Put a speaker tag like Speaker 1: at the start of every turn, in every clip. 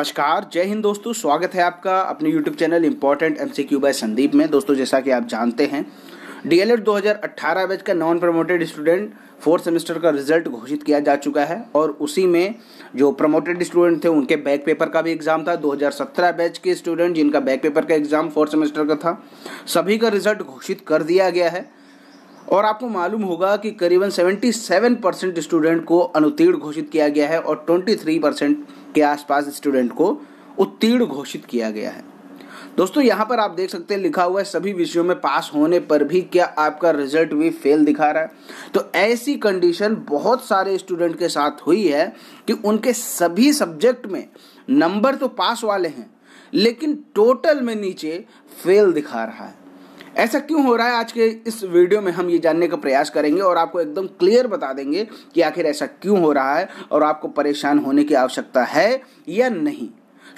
Speaker 1: नमस्कार जय हिंद दोस्तों स्वागत है आपका अपने YouTube channel important M Q by Sandeep में दोस्तों जैसा कि आप जानते हैं हजार अट्ठारह बैच का non promoted student fourth semester का रिजल्ट घोषित किया जा चुका है और उसी में जो प्रमोटेड स्टूडेंट थे उनके बैक पेपर का भी एग्ज़ाम था 2017 बैच के स्टूडेंट जिनका बैक पेपर का एग्ज़ाम फोर्थ सेमेस्टर का था सभी का रिजल्ट घोषित कर दिया गया है और आपको मालूम होगा कि करीबन 77 परसेंट स्टूडेंट को अनुत्तीर्ण घोषित किया गया है और 23 परसेंट के आसपास स्टूडेंट को उत्तीर्ण घोषित किया गया है दोस्तों यहाँ पर आप देख सकते हैं लिखा हुआ है सभी विषयों में पास होने पर भी क्या आपका रिजल्ट भी फेल दिखा रहा है तो ऐसी कंडीशन बहुत सारे स्टूडेंट के साथ हुई है कि उनके सभी सब्जेक्ट में नंबर तो पास वाले हैं लेकिन टोटल में नीचे फेल दिखा रहा है ऐसा क्यों हो रहा है आज के इस वीडियो में हम ये जानने का प्रयास करेंगे और आपको एकदम क्लियर बता देंगे कि आखिर ऐसा क्यों हो रहा है और आपको परेशान होने की आवश्यकता है या नहीं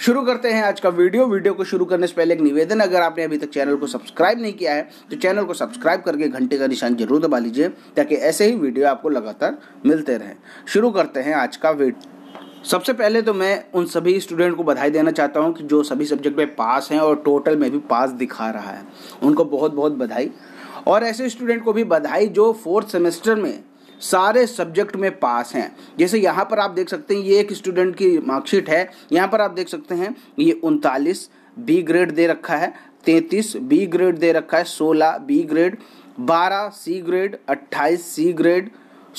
Speaker 1: शुरू करते हैं आज का वीडियो वीडियो को शुरू करने से पहले एक निवेदन अगर आपने अभी तक चैनल को सब्सक्राइब नहीं किया है तो चैनल को सब्सक्राइब करके घंटे का निशान जरूर दबा लीजिए ताकि ऐसे ही वीडियो आपको लगातार मिलते रहें शुरू करते हैं आज का वीडियो सबसे पहले तो मैं उन सभी स्टूडेंट को बधाई देना चाहता हूँ कि जो सभी सब्जेक्ट में पास हैं और टोटल में भी पास दिखा रहा है उनको बहुत बहुत बधाई और ऐसे स्टूडेंट को भी बधाई जो फोर्थ सेमेस्टर में सारे सब्जेक्ट में पास हैं जैसे यहाँ पर आप देख सकते हैं ये एक स्टूडेंट की मार्कशीट है यहाँ पर आप देख सकते हैं ये उनतालीस बी ग्रेड दे रखा है तैंतीस बी ग्रेड दे रखा है सोलह बी ग्रेड बारह सी ग्रेड अट्ठाईस सी ग्रेड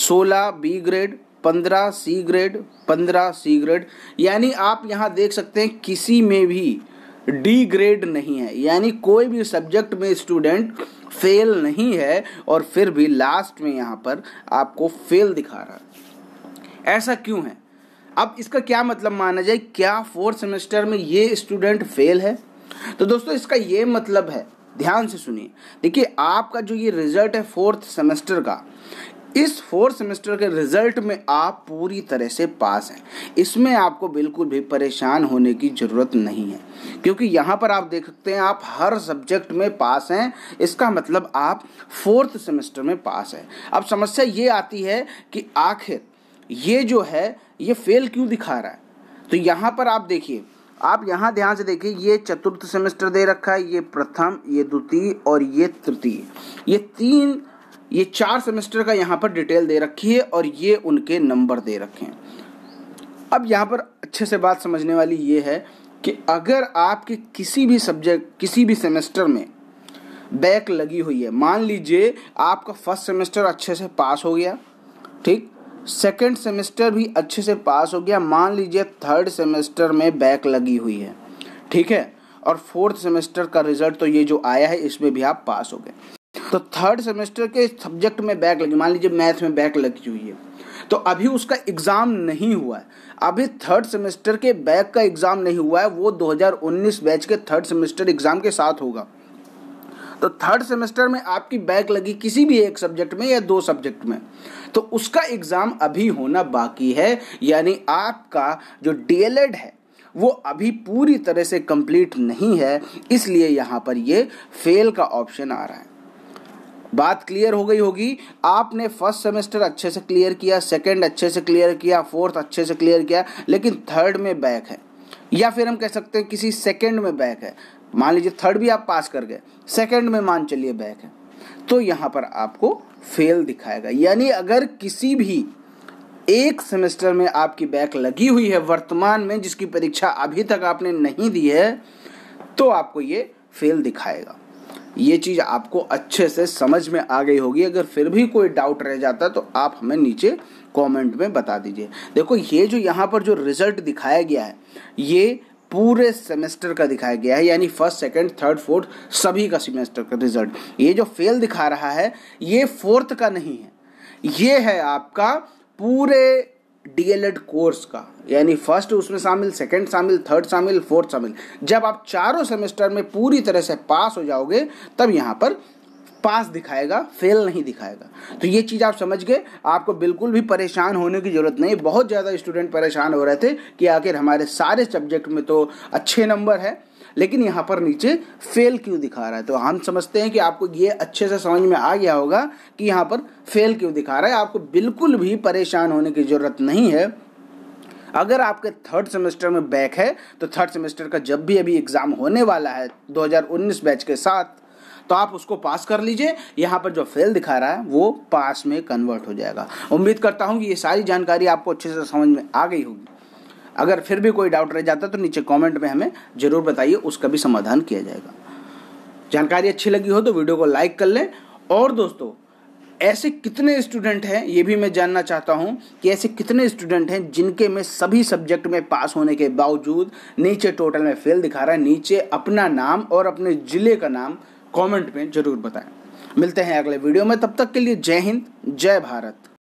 Speaker 1: सोलह बी ग्रेड पंद्रह सी ग्रेड पंद्रह सी ग्रेड यानी आप यहाँ देख सकते हैं किसी में भी डी ग्रेड नहीं है यानी कोई भी सब्जेक्ट में स्टूडेंट फेल नहीं है और फिर भी लास्ट में यहाँ पर आपको फेल दिखा रहा है ऐसा क्यों है अब इसका क्या मतलब माना जाए क्या फोर्थ सेमेस्टर में ये स्टूडेंट फेल है तो दोस्तों इसका ये मतलब है ध्यान से सुनिए देखिए आपका जो ये रिजल्ट है फोर्थ सेमेस्टर का इस फोर सेमेस्टर के रिजल्ट में आप पूरी तरह से पास हैं इसमें आपको बिल्कुल भी परेशान होने की ज़रूरत नहीं है क्योंकि यहाँ पर आप देख सकते हैं आप हर सब्जेक्ट में पास हैं इसका मतलब आप फोर्थ सेमेस्टर में पास हैं अब समस्या ये आती है कि आखिर ये जो है ये फेल क्यों दिखा रहा है तो यहाँ पर आप देखिए आप यहाँ ध्यान से देखिए ये चतुर्थ सेमेस्टर दे रखा है ये प्रथम ये द्वितीय और ये तृतीय ये तीन ये चार सेमेस्टर का यहाँ पर डिटेल दे रखी है और ये उनके नंबर दे रखे हैं अब यहाँ पर अच्छे से बात समझने वाली ये है कि अगर आपके किसी भी सब्जेक्ट किसी भी सेमेस्टर में बैक लगी हुई है मान लीजिए आपका फर्स्ट सेमेस्टर अच्छे से पास हो गया ठीक सेकेंड सेमेस्टर भी अच्छे से पास हो गया मान लीजिए थर्ड सेमेस्टर में बैक लगी हुई है ठीक है और फोर्थ सेमेस्टर का रिजल्ट तो ये जो आया है इसमें भी आप पास हो गए तो थर्ड सेमेस्टर के सब्जेक्ट में बैक लगी मान लीजिए मैथ में बैक लगी हुई है तो अभी उसका एग्ज़ाम नहीं हुआ है अभी थर्ड सेमेस्टर के बैक का एग्ज़ाम नहीं हुआ है वो 2019 बैच के थर्ड सेमेस्टर एग्ज़ाम के साथ होगा तो थर्ड सेमेस्टर में आपकी बैक लगी किसी भी एक सब्जेक्ट में या दो सब्जेक्ट में तो उसका एग्ज़ाम अभी होना बाकी है यानी आपका जो डीएलएड है वो अभी पूरी तरह से कंप्लीट नहीं है इसलिए यहाँ पर ये फेल का ऑप्शन आ रहा है बात क्लियर हो गई होगी आपने फर्स्ट सेमेस्टर अच्छे से क्लियर किया सेकेंड अच्छे से क्लियर किया फोर्थ अच्छे से क्लियर किया लेकिन थर्ड में बैक है या फिर हम कह सकते हैं किसी सेकेंड में बैक है मान लीजिए थर्ड भी आप पास कर गए सेकेंड में मान चलिए बैक है तो यहाँ पर आपको फेल दिखाएगा यानी अगर किसी भी एक सेमेस्टर में आपकी बैक लगी हुई है वर्तमान में जिसकी परीक्षा अभी तक आपने नहीं दी है तो आपको ये फेल दिखाएगा ये चीज़ आपको अच्छे से समझ में आ गई होगी अगर फिर भी कोई डाउट रह जाता तो आप हमें नीचे कमेंट में बता दीजिए देखो ये जो यहाँ पर जो रिजल्ट दिखाया गया है ये पूरे सेमेस्टर का दिखाया गया है यानी फर्स्ट सेकंड थर्ड फोर्थ सभी का सेमेस्टर का रिजल्ट ये जो फेल दिखा रहा है ये फोर्थ का नहीं है ये है आपका पूरे डीएलएड कोर्स का यानी फर्स्ट उसमें शामिल सेकंड शामिल थर्ड शामिल फोर्थ शामिल जब आप चारों सेमेस्टर में पूरी तरह से पास हो जाओगे तब यहाँ पर पास दिखाएगा फेल नहीं दिखाएगा तो ये चीज़ आप समझ गए आपको बिल्कुल भी परेशान होने की ज़रूरत नहीं बहुत ज़्यादा स्टूडेंट परेशान हो रहे थे कि आखिर हमारे सारे सब्जेक्ट में तो अच्छे नंबर है लेकिन यहाँ पर नीचे फेल क्यों दिखा रहा है तो हम समझते हैं कि आपको ये अच्छे से समझ में आ गया होगा कि यहाँ पर फेल क्यों दिखा रहा है आपको बिल्कुल भी परेशान होने की ज़रूरत नहीं है अगर आपके थर्ड सेमेस्टर में बैक है तो थर्ड सेमेस्टर का जब भी अभी एग्ज़ाम होने वाला है 2019 बैच के साथ तो आप उसको पास कर लीजिए यहाँ पर जो फेल दिखा रहा है वो पास में कन्वर्ट हो जाएगा उम्मीद करता हूँ कि ये सारी जानकारी आपको अच्छे से समझ में आ गई होगी अगर फिर भी कोई डाउट रह जाता तो नीचे कॉमेंट में हमें ज़रूर बताइए उसका भी समाधान किया जाएगा जानकारी अच्छी लगी हो तो वीडियो को लाइक कर लें और दोस्तों ऐसे कितने स्टूडेंट हैं ये भी मैं जानना चाहता हूँ कि ऐसे कितने स्टूडेंट हैं जिनके में सभी सब्जेक्ट में पास होने के बावजूद नीचे टोटल में फेल दिखा रहा है नीचे अपना नाम और अपने ज़िले का नाम कमेंट में ज़रूर बताएं मिलते हैं अगले वीडियो में तब तक के लिए जय हिंद जय भारत